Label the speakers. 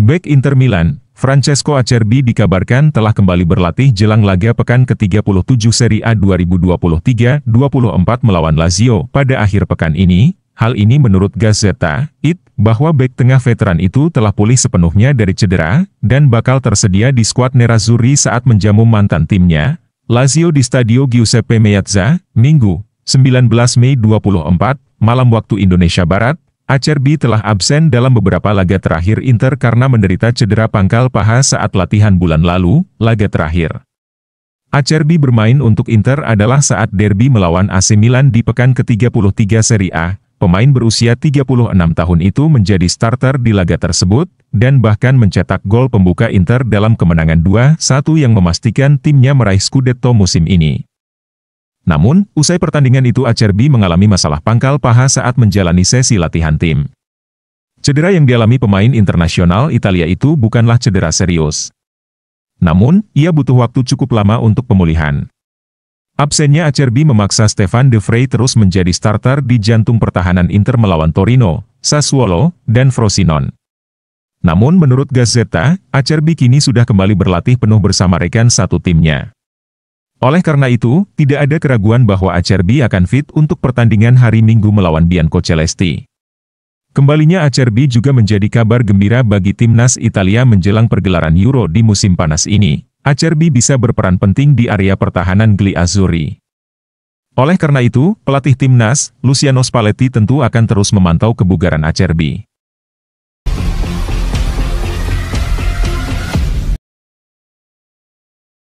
Speaker 1: Back Inter Milan, Francesco Acerbi dikabarkan telah kembali berlatih jelang laga pekan ke-37 Serie A 2023-24 melawan Lazio pada akhir pekan ini. Hal ini menurut Gazeta, IT, bahwa back tengah veteran itu telah pulih sepenuhnya dari cedera, dan bakal tersedia di skuad Nerazzurri saat menjamu mantan timnya, Lazio di Stadio Giuseppe Meazza, Minggu, 19 Mei 24, malam waktu Indonesia Barat, Acerbi telah absen dalam beberapa laga terakhir Inter karena menderita cedera pangkal paha saat latihan bulan lalu, laga terakhir. Acerbi bermain untuk Inter adalah saat derby melawan AC Milan di pekan ke-33 Serie A. Pemain berusia 36 tahun itu menjadi starter di laga tersebut, dan bahkan mencetak gol pembuka Inter dalam kemenangan 2-1 yang memastikan timnya meraih Scudetto musim ini. Namun, usai pertandingan itu Acerbi mengalami masalah pangkal paha saat menjalani sesi latihan tim. Cedera yang dialami pemain internasional Italia itu bukanlah cedera serius. Namun, ia butuh waktu cukup lama untuk pemulihan. Absennya Acerbi memaksa Stefan De Vrij terus menjadi starter di jantung pertahanan Inter melawan Torino, Sassuolo, dan Frosinone. Namun menurut Gazzetta, Acerbi kini sudah kembali berlatih penuh bersama rekan satu timnya. Oleh karena itu, tidak ada keraguan bahwa Acerbi akan fit untuk pertandingan hari Minggu melawan Bianco Celesti. Kembalinya Acerbi juga menjadi kabar gembira bagi timnas Italia menjelang pergelaran Euro di musim panas ini. Acerbi bisa berperan penting di area pertahanan Gli Azzurri. Oleh karena itu, pelatih timnas, Luciano Spalletti tentu akan terus memantau kebugaran Acerbi.